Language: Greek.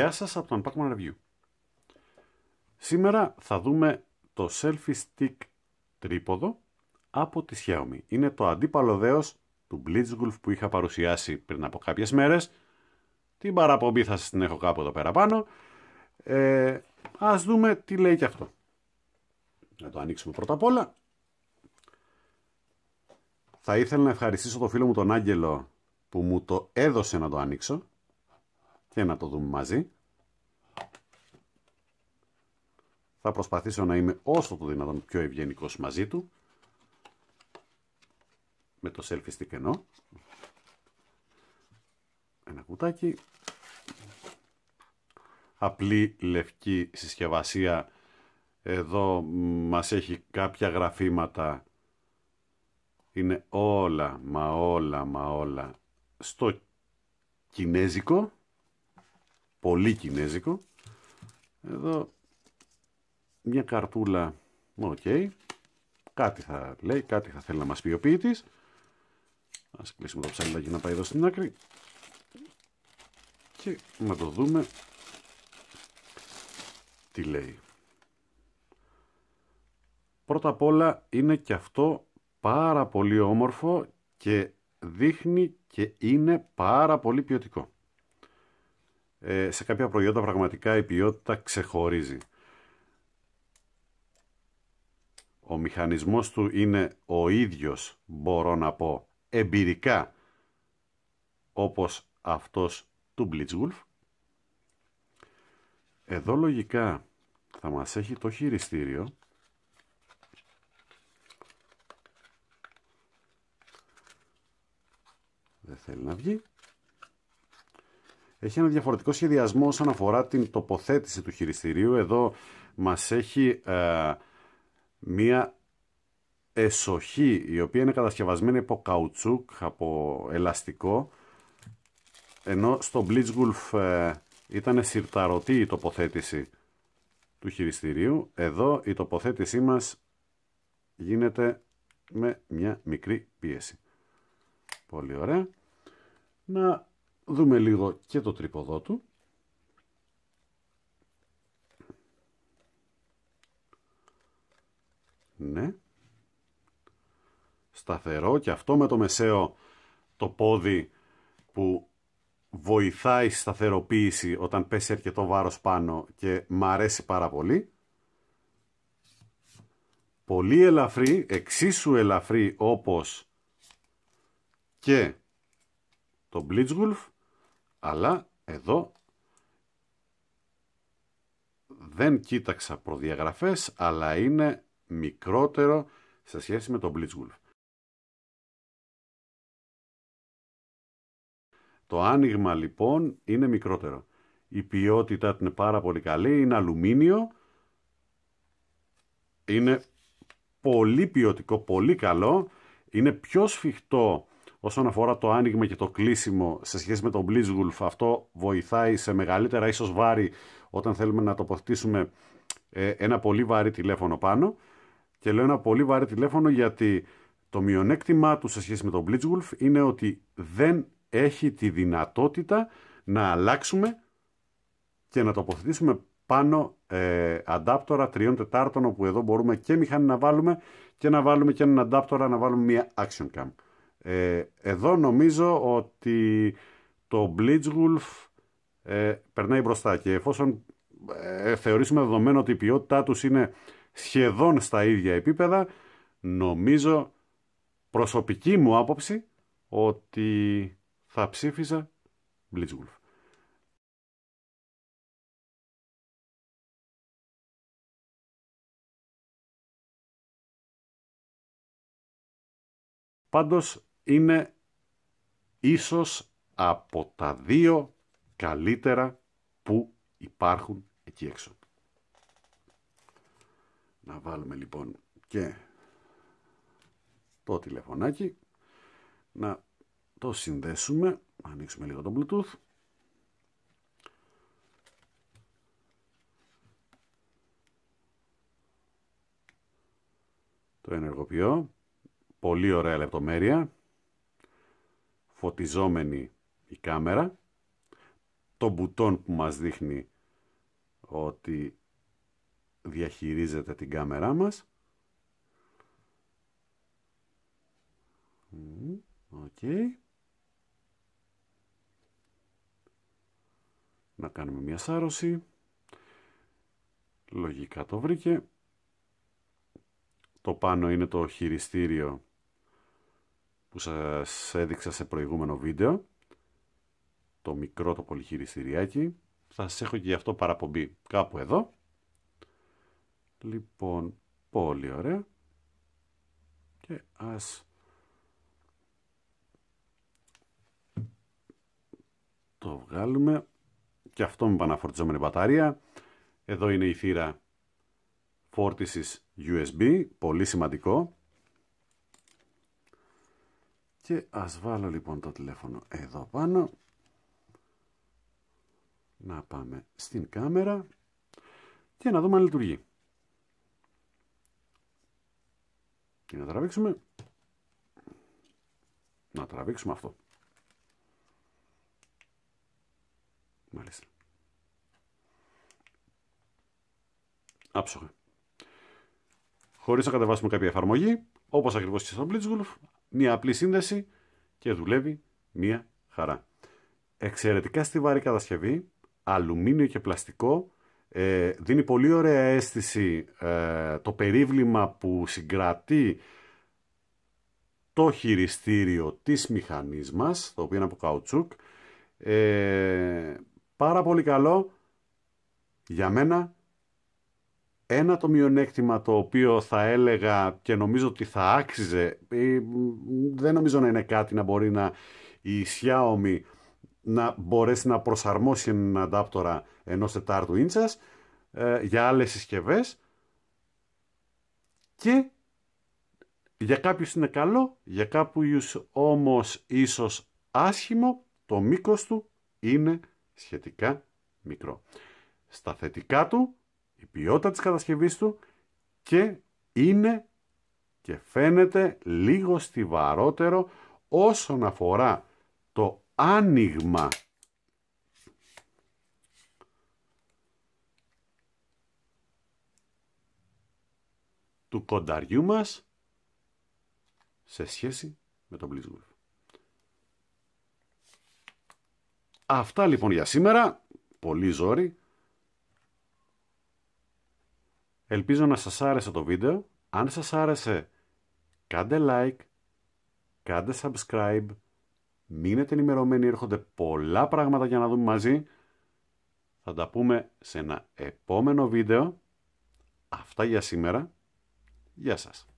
Γεια σας από το Unpackman Review. Σήμερα θα δούμε το selfie stick τρίποδο από τη Xiaomi. Είναι το αντίπαλο δέος του Blitzgulf που είχα παρουσιάσει πριν από κάποιες μέρες. Την παραπομπή θα σας την έχω κάπου εδώ πέρα πάνω. Ε, ας δούμε τι λέει και αυτό. Να το ανοίξουμε πρώτα απ' όλα. Θα ήθελα να ευχαριστήσω τον φίλο μου τον Άγγελο που μου το έδωσε να το ανοίξω και να το δούμε μαζί. Θα προσπαθήσω να είμαι όσο το δυνατόν πιο ευγενικός μαζί του. Με το selfie stick εννοώ. Ένα κουτάκι. Απλή λευκή συσκευασία. Εδώ μας έχει κάποια γραφήματα. Είναι όλα, μα όλα, μα όλα στο κινέζικο. Πολύ κινέζικο. Εδώ μια καρτούλα, οκ, okay. κάτι θα λέει, κάτι θα θέλει να μας πει ο ποιητής. Ας κλείσουμε το για να πάει εδώ στην άκρη και να το δούμε τι λέει. Πρώτα απ' όλα είναι και αυτό πάρα πολύ όμορφο και δείχνει και είναι πάρα πολύ ποιοτικό. Ε, σε κάποια προϊόντα πραγματικά η ποιότητα ξεχωρίζει. Ο μηχανισμός του είναι ο ίδιος, μπορώ να πω, εμπειρικά, όπως αυτός του Blitzwolf. Εδώ λογικά θα μας έχει το χειριστήριο δεν θέλει να βγει. Έχει ένα διαφορετικό σχεδιασμό όσον αφορά την τοποθέτηση του χειριστηρίου. Εδώ μας έχει ε, μία εσοχή η οποία είναι κατασκευασμένη από καουτσούκ, από ελαστικό ενώ στο Blitzwolf ε, ήταν συρταρωτή η τοποθέτηση του χειριστηρίου εδώ η τοποθέτησή μας γίνεται με μια μικρή πίεση πολύ ωραία να δούμε λίγο και το τρίποδό του σταθερό και αυτό με το μεσαίο το πόδι που βοηθάει στη σταθεροποίηση όταν πέσει αρκετό βάρος πάνω και μ' αρέσει πάρα πολύ. Πολύ ελαφρύ, εξίσου ελαφρύ όπως και το Blitzwolf, αλλά εδώ δεν κοίταξα προδιαγραφές, αλλά είναι μικρότερο σε σχέση με τον Blitzwolf. Το άνοιγμα λοιπόν είναι μικρότερο. Η ποιότητά είναι πάρα πολύ καλή, είναι αλουμίνιο, είναι πολύ ποιοτικό, πολύ καλό, είναι πιο σφιχτό όσον αφορά το άνοιγμα και το κλείσιμο σε σχέση με τον Blitzwolf. Αυτό βοηθάει σε μεγαλύτερα ίσως βάρη όταν θέλουμε να τοποθετήσουμε ε, ένα πολύ βαρύ τηλέφωνο πάνω. Και λέω ένα πολύ βαρύ τηλέφωνο γιατί το μειονέκτημά του σε σχέση με τον Blitzwolf είναι ότι δεν έχει τη δυνατότητα να αλλάξουμε και να τοποθετήσουμε πάνω ε, αντάπτορα τριών τετάρτων όπου εδώ μπορούμε και μηχανή να βάλουμε και να βάλουμε και έναν αντάπτορα να βάλουμε μια action cam. Ε, εδώ νομίζω ότι το Blitzwolf ε, περνάει μπροστά και εφόσον ε, θεωρήσουμε δεδομένο ότι η ποιότητά τους είναι σχεδόν στα ίδια επίπεδα, νομίζω προσωπική μου άποψη ότι θα ψήφιζα Blitzwolf. Πάντως είναι ίσως από τα δύο καλύτερα που υπάρχουν εκεί έξω. Να βάλουμε λοιπόν και το τηλεφωνάκι. Να το συνδέσουμε. Ανοίξουμε λίγο το Bluetooth. Το ενεργοποιώ. Πολύ ωραία λεπτομέρεια. Φωτιζόμενη η κάμερα. Το μπουτόν που μας δείχνει ότι διαχειρίζεται την κάμερά μας. Οκ. Να κάνουμε μια σάρωση. Λογικά το βρήκε. Το πάνω είναι το χειριστήριο που σας έδειξα σε προηγούμενο βίντεο. Το μικρό το πολυχειριστηριάκι. Θα σας έχω και γι' αυτό παραπομπή κάπου εδώ. Λοιπόν, πολύ ωραία. Και ας το βγάλουμε. Και αυτό με παναφορτιζόμενη μπαταρία. Εδώ είναι η θύρα φόρτισης USB, πολύ σημαντικό. Και ας βάλω λοιπόν το τηλέφωνο εδώ πάνω. Να πάμε στην κάμερα και να δούμε αν λειτουργεί. και να τραβήξουμε να τραβήξουμε αυτό μάλιστα άψογα χωρίς να κατεβάσουμε κάποια εφαρμογή όπως ακριβώς και στο μια απλή σύνδεση και δουλεύει μια χαρά εξαιρετικά στιβαρή κατασκευή αλουμίνιο και πλαστικό ε, δίνει πολύ ωραία αίσθηση ε, το περίβλημα που συγκρατεί το χειριστήριο της μηχανής μας, το οποίο είναι από καουτσούκ. Ε, πάρα πολύ καλό. Για μένα ένα το μειονέκτημα το οποίο θα έλεγα και νομίζω ότι θα άξιζε, ε, δεν νομίζω να είναι κάτι να μπορεί να η Xiaomi να μπορέσει να προσαρμόσει έναν αντάπτορα ενός τετάρτου ίντσας ε, για άλλες συσκευές. και για κάποιους είναι καλό, για κάποιους όμως ίσως άσχημο, το μήκος του είναι σχετικά μικρό. Στα θετικά του, η ποιότητα της κατασκευής του και είναι και φαίνεται λίγο στιβαρότερο όσον αφορά το άνοιγμα. του κονταριού μας σε σχέση με τον Blitzwolf. Αυτά λοιπόν για σήμερα. Πολύ ζόρι. Ελπίζω να σας άρεσε το βίντεο. Αν σας άρεσε, κάντε like, κάντε subscribe, Μείνετε ενημερωμένοι, έρχονται πολλά πράγματα για να δούμε μαζί. Θα τα πούμε σε ένα επόμενο βίντεο. Αυτά για σήμερα. Γεια σας.